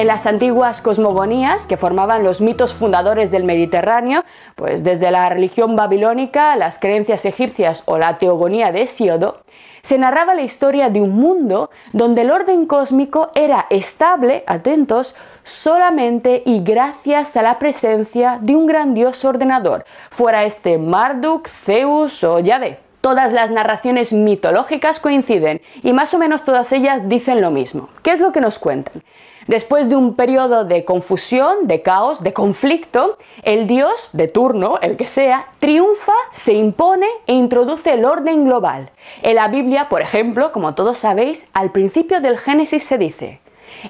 en las antiguas cosmogonías que formaban los mitos fundadores del Mediterráneo, pues desde la religión babilónica, las creencias egipcias o la teogonía de Hesíodo, se narraba la historia de un mundo donde el orden cósmico era estable, atentos, solamente y gracias a la presencia de un grandioso ordenador, fuera este Marduk, Zeus o Yahvé. Todas las narraciones mitológicas coinciden y más o menos todas ellas dicen lo mismo. ¿Qué es lo que nos cuentan? Después de un periodo de confusión, de caos, de conflicto, el dios, de turno, el que sea, triunfa, se impone e introduce el orden global. En la Biblia, por ejemplo, como todos sabéis, al principio del Génesis se dice,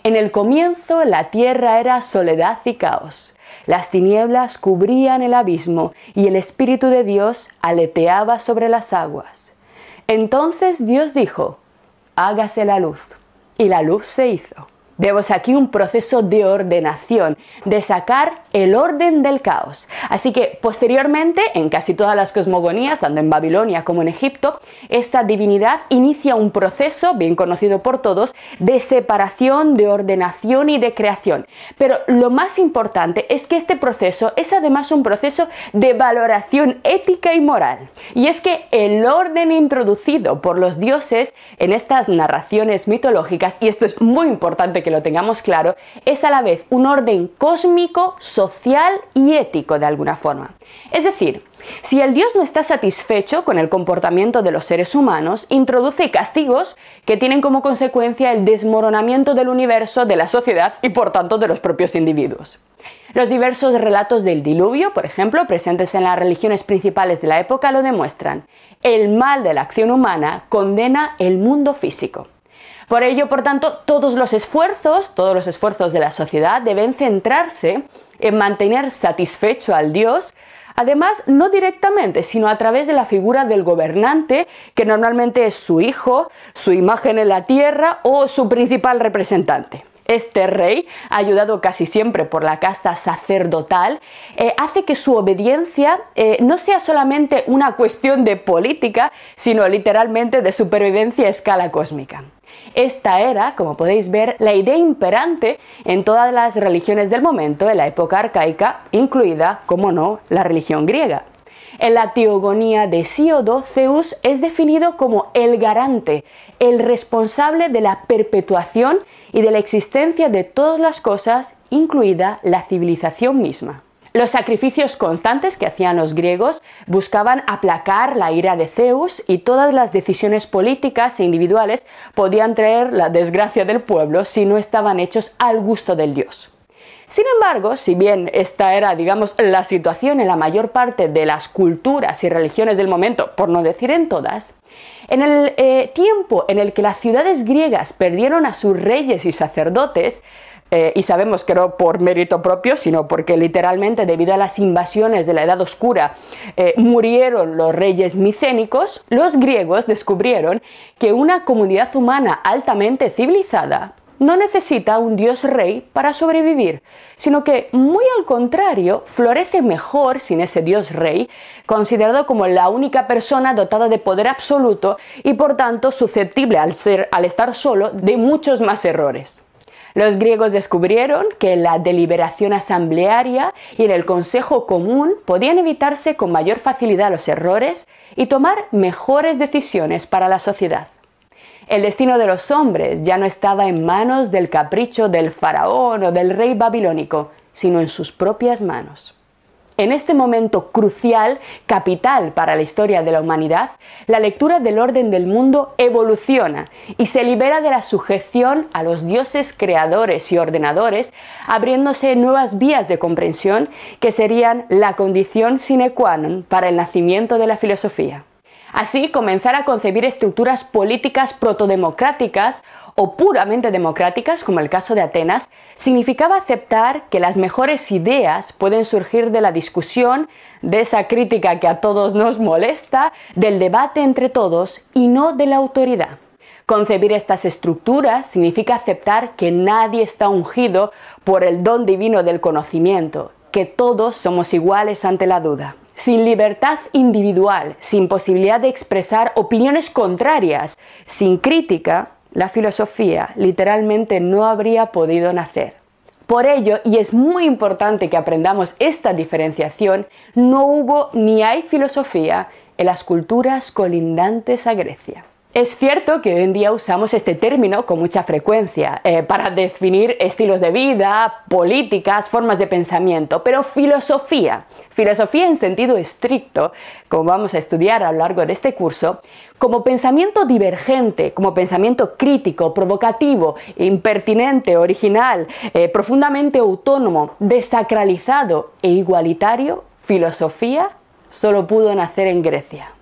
en el comienzo la tierra era soledad y caos. Las tinieblas cubrían el abismo y el Espíritu de Dios aleteaba sobre las aguas. Entonces Dios dijo, hágase la luz. Y la luz se hizo. Vemos aquí un proceso de ordenación, de sacar el orden del caos. Así que posteriormente, en casi todas las cosmogonías, tanto en Babilonia como en Egipto, esta divinidad inicia un proceso, bien conocido por todos, de separación, de ordenación y de creación. Pero lo más importante es que este proceso es además un proceso de valoración ética y moral. Y es que el orden introducido por los dioses en estas narraciones mitológicas, y esto es muy importante que lo tengamos claro, es a la vez un orden cósmico, social y ético de alguna forma. Es decir, si el Dios no está satisfecho con el comportamiento de los seres humanos, introduce castigos que tienen como consecuencia el desmoronamiento del universo, de la sociedad y por tanto de los propios individuos. Los diversos relatos del diluvio, por ejemplo, presentes en las religiones principales de la época, lo demuestran. El mal de la acción humana condena el mundo físico. Por ello, por tanto, todos los esfuerzos, todos los esfuerzos de la sociedad deben centrarse en mantener satisfecho al dios, además no directamente, sino a través de la figura del gobernante, que normalmente es su hijo, su imagen en la tierra o su principal representante. Este rey, ayudado casi siempre por la casta sacerdotal, eh, hace que su obediencia eh, no sea solamente una cuestión de política, sino literalmente de supervivencia a escala cósmica. Esta era, como podéis ver, la idea imperante en todas las religiones del momento, en la época arcaica, incluida, como no, la religión griega. En la teogonía de Siodo, Zeus es definido como el garante, el responsable de la perpetuación y de la existencia de todas las cosas, incluida la civilización misma. Los sacrificios constantes que hacían los griegos buscaban aplacar la ira de Zeus y todas las decisiones políticas e individuales podían traer la desgracia del pueblo si no estaban hechos al gusto del dios. Sin embargo, si bien esta era, digamos, la situación en la mayor parte de las culturas y religiones del momento, por no decir en todas, en el eh, tiempo en el que las ciudades griegas perdieron a sus reyes y sacerdotes, eh, y sabemos que no por mérito propio, sino porque literalmente debido a las invasiones de la Edad Oscura eh, murieron los reyes micénicos, los griegos descubrieron que una comunidad humana altamente civilizada no necesita un dios rey para sobrevivir, sino que, muy al contrario, florece mejor sin ese dios rey, considerado como la única persona dotada de poder absoluto y por tanto susceptible al, ser, al estar solo de muchos más errores. Los griegos descubrieron que la deliberación asamblearia y en el Consejo Común podían evitarse con mayor facilidad los errores y tomar mejores decisiones para la sociedad. El destino de los hombres ya no estaba en manos del capricho del faraón o del rey babilónico, sino en sus propias manos en este momento crucial, capital para la historia de la humanidad, la lectura del orden del mundo evoluciona y se libera de la sujeción a los dioses creadores y ordenadores, abriéndose nuevas vías de comprensión que serían la condición sine qua non para el nacimiento de la filosofía. Así, comenzar a concebir estructuras políticas protodemocráticas o puramente democráticas, como el caso de Atenas, significaba aceptar que las mejores ideas pueden surgir de la discusión, de esa crítica que a todos nos molesta, del debate entre todos y no de la autoridad. Concebir estas estructuras significa aceptar que nadie está ungido por el don divino del conocimiento, que todos somos iguales ante la duda sin libertad individual, sin posibilidad de expresar opiniones contrarias, sin crítica, la filosofía literalmente no habría podido nacer. Por ello, y es muy importante que aprendamos esta diferenciación, no hubo ni hay filosofía en las culturas colindantes a Grecia. Es cierto que hoy en día usamos este término con mucha frecuencia eh, para definir estilos de vida, políticas, formas de pensamiento, pero filosofía, filosofía en sentido estricto, como vamos a estudiar a lo largo de este curso, como pensamiento divergente, como pensamiento crítico, provocativo, impertinente, original, eh, profundamente autónomo, desacralizado e igualitario, filosofía solo pudo nacer en Grecia.